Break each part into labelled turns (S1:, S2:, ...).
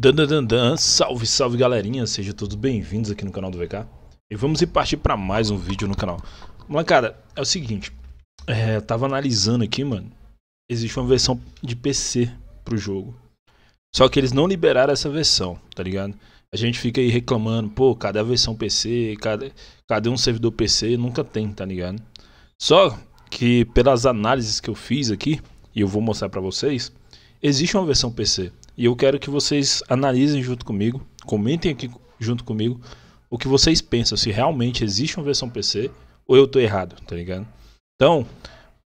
S1: Dan, dan, dan, dan. Salve, salve galerinha, sejam todos bem-vindos aqui no canal do VK E vamos partir para mais um vídeo no canal cara, é o seguinte é, Tava analisando aqui, mano Existe uma versão de PC pro jogo Só que eles não liberaram essa versão, tá ligado? A gente fica aí reclamando, pô, cadê a versão PC? Cadê, cadê um servidor PC? Nunca tem, tá ligado? Só que pelas análises que eu fiz aqui E eu vou mostrar para vocês Existe uma versão PC e eu quero que vocês analisem junto comigo, comentem aqui junto comigo o que vocês pensam, se realmente existe uma versão PC ou eu tô errado, tá ligado? Então,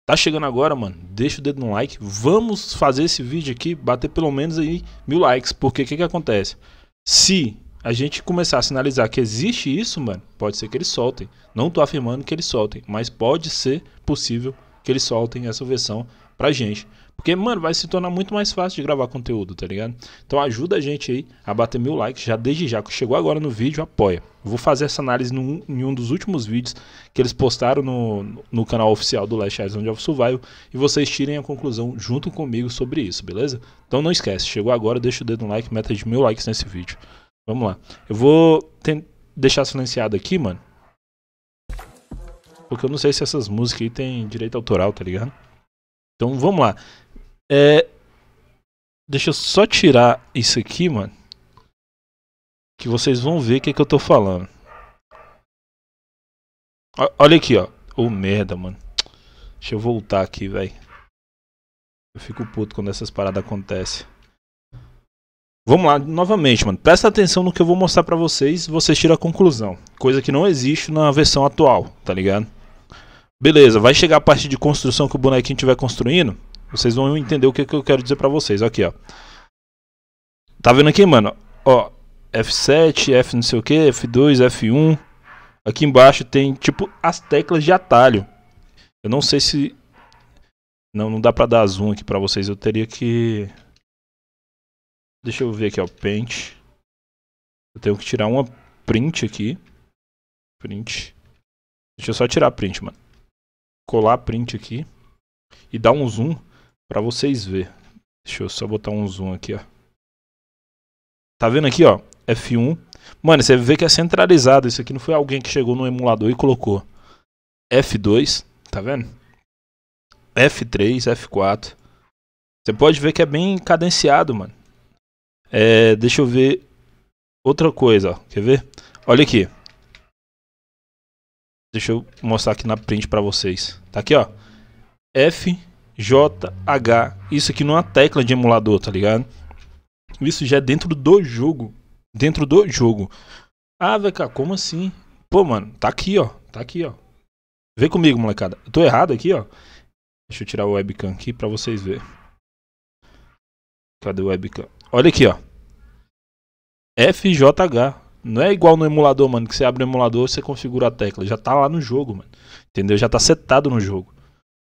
S1: tá chegando agora, mano, deixa o dedo no like, vamos fazer esse vídeo aqui, bater pelo menos aí mil likes, porque o que que acontece? Se a gente começar a sinalizar que existe isso, mano, pode ser que eles soltem. Não tô afirmando que eles soltem, mas pode ser possível que eles soltem essa versão pra gente. Porque, mano, vai se tornar muito mais fácil de gravar conteúdo, tá ligado? Então ajuda a gente aí a bater mil likes já desde já. Que chegou agora no vídeo, apoia. Vou fazer essa análise num, em um dos últimos vídeos que eles postaram no, no canal oficial do Last Island of Survival e vocês tirem a conclusão junto comigo sobre isso, beleza? Então não esquece, chegou agora, deixa o dedo no like, meta de mil likes nesse vídeo. Vamos lá. Eu vou deixar silenciado aqui, mano. Porque eu não sei se essas músicas aí tem direito autoral, tá ligado? Então vamos lá. É. Deixa eu só tirar isso aqui, mano. Que vocês vão ver o que, é que eu tô falando. Olha aqui, ó. Ô oh, merda, mano. Deixa eu voltar aqui, velho. Eu fico puto quando essas paradas acontecem. Vamos lá, novamente, mano. Presta atenção no que eu vou mostrar pra vocês. Vocês tiram a conclusão. Coisa que não existe na versão atual, tá ligado? Beleza, vai chegar a parte de construção que o bonequinho estiver construindo. Vocês vão entender o que, que eu quero dizer para vocês. Aqui, ó. Tá vendo aqui, mano? Ó, F7, F não sei o que, F2, F1. Aqui embaixo tem, tipo, as teclas de atalho. Eu não sei se... Não, não dá pra dar zoom aqui pra vocês. Eu teria que... Deixa eu ver aqui, ó. Paint. Eu tenho que tirar uma print aqui. Print. Deixa eu só tirar a print, mano. Colar a print aqui. E dar um zoom para vocês ver. Deixa eu só botar um zoom aqui, ó. Tá vendo aqui, ó? F1. Mano, você vê que é centralizado. Isso aqui não foi alguém que chegou no emulador e colocou. F2, tá vendo? F3, F4. Você pode ver que é bem cadenciado, mano. É, deixa eu ver outra coisa, ó. Quer ver? Olha aqui. Deixa eu mostrar aqui na print pra vocês. Tá aqui, ó. F JH. Isso aqui não é tecla de emulador, tá ligado? Isso já é dentro do jogo. Dentro do jogo. Ah, VK, como assim? Pô, mano, tá aqui, ó. Tá aqui, ó. Vê comigo, molecada. Eu tô errado aqui, ó. Deixa eu tirar o webcam aqui pra vocês verem. Cadê o webcam? Olha aqui, ó. FJH. Não é igual no emulador, mano, que você abre o emulador, você configura a tecla. Já tá lá no jogo, mano. Entendeu? Já tá setado no jogo.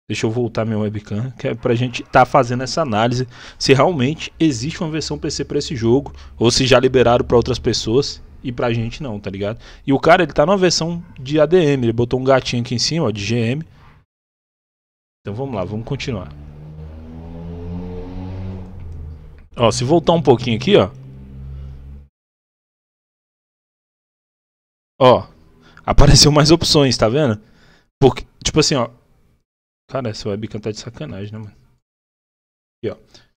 S1: Deixa eu voltar minha webcam, que é pra gente estar tá fazendo essa análise se realmente existe uma versão PC para esse jogo ou se já liberaram para outras pessoas e pra gente não, tá ligado? E o cara, ele tá numa versão de ADM, ele botou um gatinho aqui em cima, ó, de GM. Então vamos lá, vamos continuar. Ó, se voltar um pouquinho aqui, ó. Ó, apareceu mais opções, tá vendo? Porque, tipo assim, ó, Cara, essa webcam tá de sacanagem, né, mano? Aqui, ó.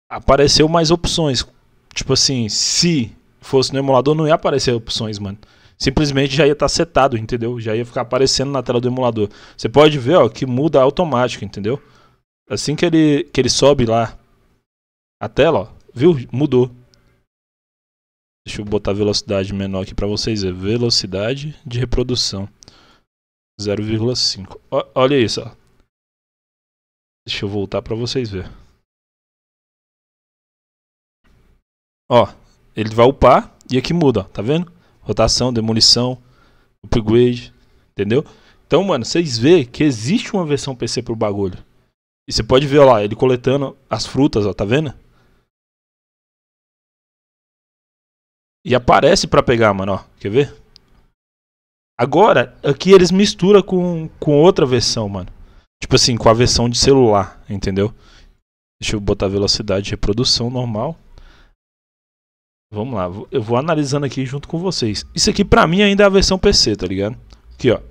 S1: Apareceu mais opções. Tipo assim, se fosse no emulador, não ia aparecer opções, mano. Simplesmente já ia estar tá setado, entendeu? Já ia ficar aparecendo na tela do emulador. Você pode ver, ó, que muda automático, entendeu? Assim que ele, que ele sobe lá a tela, ó, viu? Mudou. Deixa eu botar velocidade menor aqui para vocês verem. Velocidade de reprodução. 0,5. Olha isso, ó. Deixa eu voltar para vocês ver. Ó, ele vai upar e aqui é muda, ó, tá vendo? Rotação, demolição, upgrade, entendeu? Então, mano, vocês vê que existe uma versão PC pro bagulho. E você pode ver ó, lá, ele coletando as frutas, ó, tá vendo? E aparece para pegar, mano, ó. Quer ver? Agora, aqui eles misturam com, com outra versão, mano. Tipo assim, com a versão de celular, entendeu? Deixa eu botar velocidade de reprodução normal. Vamos lá, eu vou analisando aqui junto com vocês. Isso aqui pra mim ainda é a versão PC, tá ligado? Aqui, ó.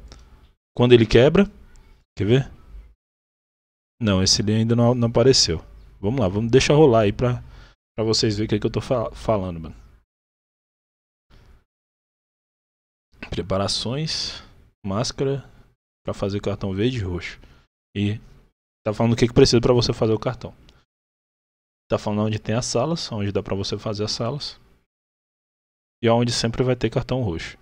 S1: Quando ele quebra, quer ver? Não, esse ali ainda não, não apareceu. Vamos lá, vamos deixar rolar aí pra, pra vocês verem o que, é que eu tô fal falando, mano. Preparações, máscara, pra fazer cartão verde e roxo. E tá falando o que, que precisa para você fazer o cartão. Tá falando onde tem as salas, onde dá para você fazer as salas. E onde sempre vai ter cartão roxo.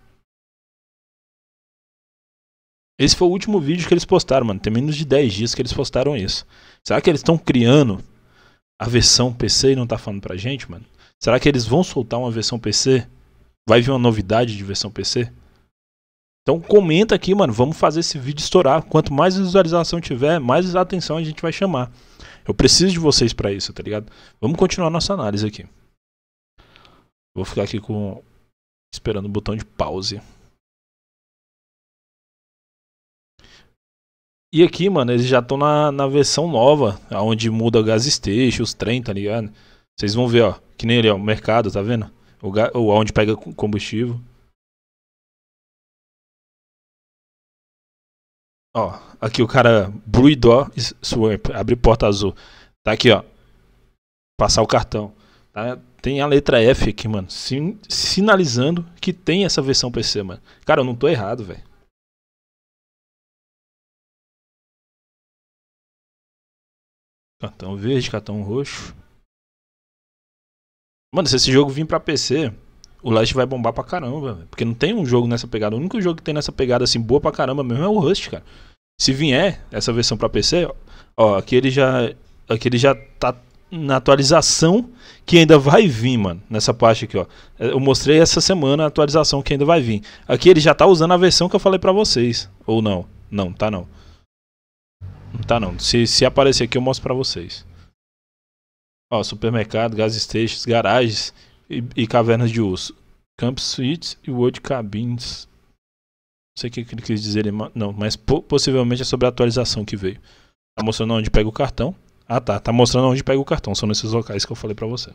S1: Esse foi o último vídeo que eles postaram, mano. Tem menos de 10 dias que eles postaram isso. Será que eles estão criando a versão PC e não tá falando pra gente, mano? Será que eles vão soltar uma versão PC? Vai vir uma novidade de versão PC? Então comenta aqui, mano, vamos fazer esse vídeo estourar. Quanto mais visualização tiver, mais atenção a gente vai chamar. Eu preciso de vocês para isso, tá ligado? Vamos continuar nossa análise aqui. Vou ficar aqui com esperando o botão de pause. E aqui, mano, eles já estão na, na versão nova, onde muda o gas station, os trem, tá ligado? Vocês vão ver, ó, que nem ali, ó, o mercado, tá vendo? O, ga, onde pega combustível. Ó, aqui o cara Bruidor Swamp, abrir porta azul. Tá aqui, ó. Passar o cartão. Tá? Tem a letra F aqui, mano. sinalizando que tem essa versão PC, mano. Cara, eu não tô errado, velho. Cartão verde, cartão roxo. Mano, se esse jogo vir pra PC, o Last vai bombar pra caramba, véio. porque não tem um jogo nessa pegada. O único jogo que tem nessa pegada assim boa pra caramba mesmo é o Rust, cara. Se vier essa versão pra PC, ó, ó aqui ele já aqui ele já tá na atualização que ainda vai vir, mano, nessa parte aqui, ó. Eu mostrei essa semana a atualização que ainda vai vir. Aqui ele já tá usando a versão que eu falei pra vocês, ou não? Não, tá não. Não tá não. Se, se aparecer aqui eu mostro pra vocês. Ó, supermercado, gás stations, garagens, e, e cavernas de osso. Camp Suites e wood Cabins. Não sei o que ele quis dizer, não, mas possivelmente é sobre a atualização que veio. Tá mostrando onde pega o cartão. Ah tá, tá mostrando onde pega o cartão, são nesses locais que eu falei pra você.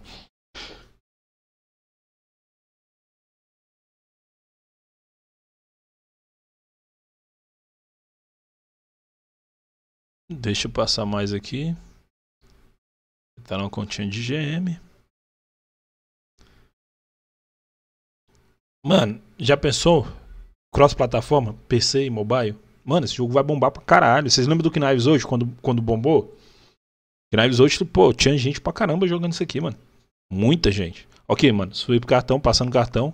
S1: Deixa eu passar mais aqui. Tá na continha de GM. Mano, já pensou? Cross-plataforma, PC e mobile? Mano, esse jogo vai bombar pra caralho. Vocês lembram do Knives hoje, quando, quando bombou? Knives hoje, pô, tinha gente pra caramba jogando isso aqui, mano. Muita gente. Ok, mano, subi pro cartão, passando cartão.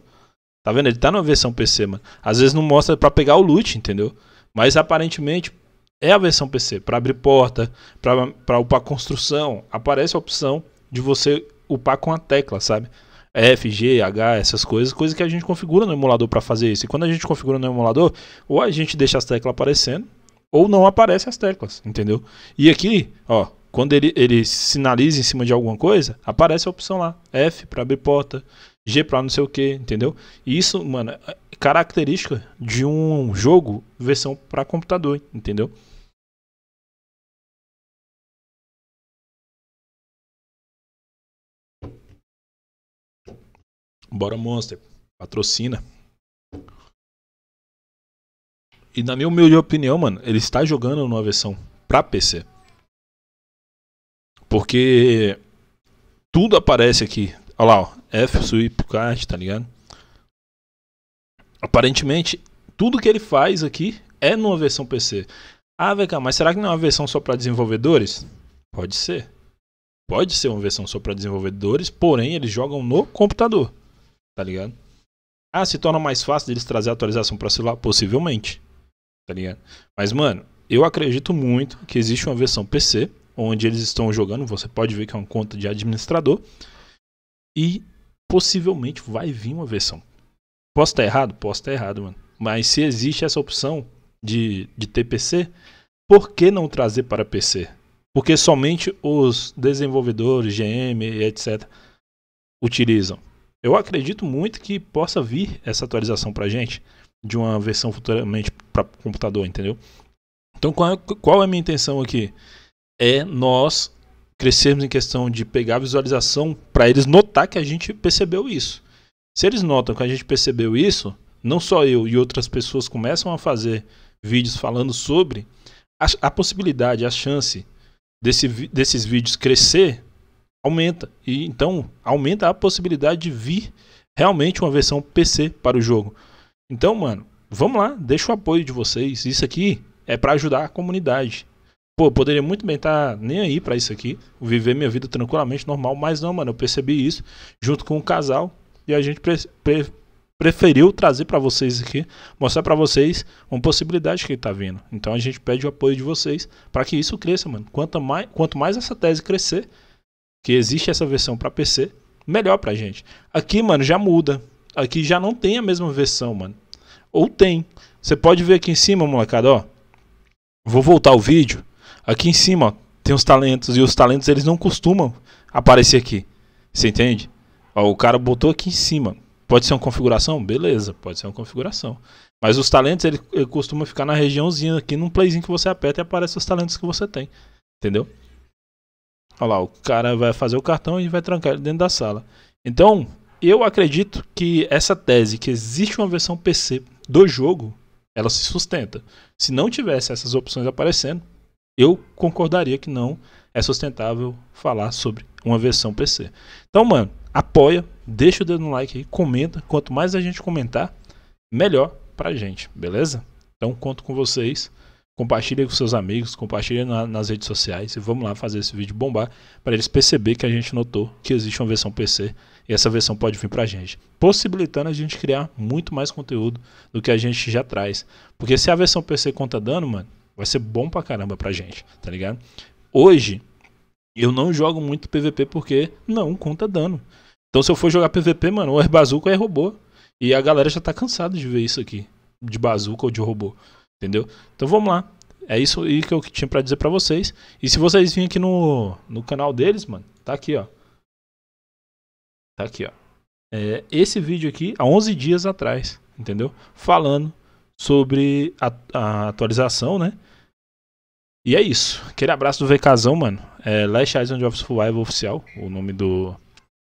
S1: Tá vendo? Ele tá na versão PC, mano. Às vezes não mostra para pegar o loot, entendeu? Mas aparentemente é a versão PC. para abrir porta, pra, pra upar construção, aparece a opção de você upar com a tecla, sabe? F, G, H, essas coisas, coisas que a gente configura no emulador para fazer isso. E quando a gente configura no emulador, ou a gente deixa as teclas aparecendo, ou não aparecem as teclas, entendeu? E aqui, ó, quando ele, ele sinaliza em cima de alguma coisa, aparece a opção lá, F para abrir porta, G para não sei o que, entendeu? E isso, mano, é característica de um jogo versão para computador, entendeu? Bora Monster, patrocina. E na minha humilde opinião, mano, ele está jogando numa versão pra PC. Porque tudo aparece aqui. Olha lá, ó. F, sweep, card, tá ligado? Aparentemente, tudo que ele faz aqui é numa versão PC. Ah, VK, mas será que não é uma versão só para desenvolvedores? Pode ser. Pode ser uma versão só para desenvolvedores, porém eles jogam no computador. Tá ligado? Ah, se torna mais fácil deles trazer atualização pra celular? Possivelmente. Tá ligado? Mas, mano, eu acredito muito que existe uma versão PC, onde eles estão jogando, você pode ver que é uma conta de administrador. E possivelmente vai vir uma versão. Posso estar errado? Posso estar errado, mano. Mas se existe essa opção de, de ter PC, por que não trazer para PC? Porque somente os desenvolvedores, GM e etc. utilizam. Eu acredito muito que possa vir essa atualização para gente de uma versão futuramente para computador, entendeu? Então qual é, qual é a minha intenção aqui? É nós crescermos em questão de pegar a visualização para eles notar que a gente percebeu isso. Se eles notam que a gente percebeu isso, não só eu e outras pessoas começam a fazer vídeos falando sobre a, a possibilidade, a chance desse, desses vídeos crescer aumenta. E então aumenta a possibilidade de vir realmente uma versão PC para o jogo. Então, mano, vamos lá, deixa o apoio de vocês. Isso aqui é para ajudar a comunidade. Pô, eu poderia muito bem estar tá nem aí para isso aqui, viver minha vida tranquilamente, normal, mas não, mano, eu percebi isso junto com o um casal e a gente pre pre preferiu trazer para vocês aqui, mostrar para vocês uma possibilidade que tá vindo. Então a gente pede o apoio de vocês para que isso cresça, mano. Quanto mais, quanto mais essa tese crescer, que existe essa versão para PC, melhor pra gente. Aqui, mano, já muda. Aqui já não tem a mesma versão, mano. Ou tem. Você pode ver aqui em cima, molecada, ó. Vou voltar o vídeo. Aqui em cima, ó, tem os talentos. E os talentos, eles não costumam aparecer aqui. Você entende? Ó, o cara botou aqui em cima. Pode ser uma configuração? Beleza, pode ser uma configuração. Mas os talentos, ele, ele costuma ficar na regiãozinha aqui, num playzinho que você aperta e aparece os talentos que você tem. Entendeu? Olha lá, o cara vai fazer o cartão e vai trancar ele dentro da sala. Então, eu acredito que essa tese que existe uma versão PC do jogo, ela se sustenta. Se não tivesse essas opções aparecendo, eu concordaria que não é sustentável falar sobre uma versão PC. Então, mano, apoia, deixa o dedo no like aí, comenta. Quanto mais a gente comentar, melhor pra gente, beleza? Então, conto com vocês. Compartilha com seus amigos, compartilha na, nas redes sociais e vamos lá fazer esse vídeo bombar para eles perceber que a gente notou que existe uma versão PC e essa versão pode vir para a gente, possibilitando a gente criar muito mais conteúdo do que a gente já traz. Porque se a versão PC conta dano, mano, vai ser bom pra caramba pra gente, tá ligado? Hoje, eu não jogo muito PVP porque não conta dano. Então se eu for jogar PVP, mano, o é bazuca é robô. E a galera já tá cansada de ver isso aqui, de bazuca ou de robô. Entendeu? Então vamos lá. É isso aí que eu tinha para dizer para vocês. E se vocês virem aqui no, no canal deles, mano, tá aqui, ó. Tá aqui, ó. É, esse vídeo aqui, há 11 dias atrás, entendeu? Falando sobre a, a atualização, né? E é isso. Aquele abraço do VKzão, mano. É Last Island on Jobs Survival oficial, o nome do,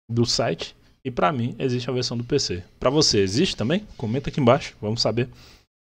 S1: do site. E para mim, existe a versão do PC. Para você, existe também? Comenta aqui embaixo, vamos saber.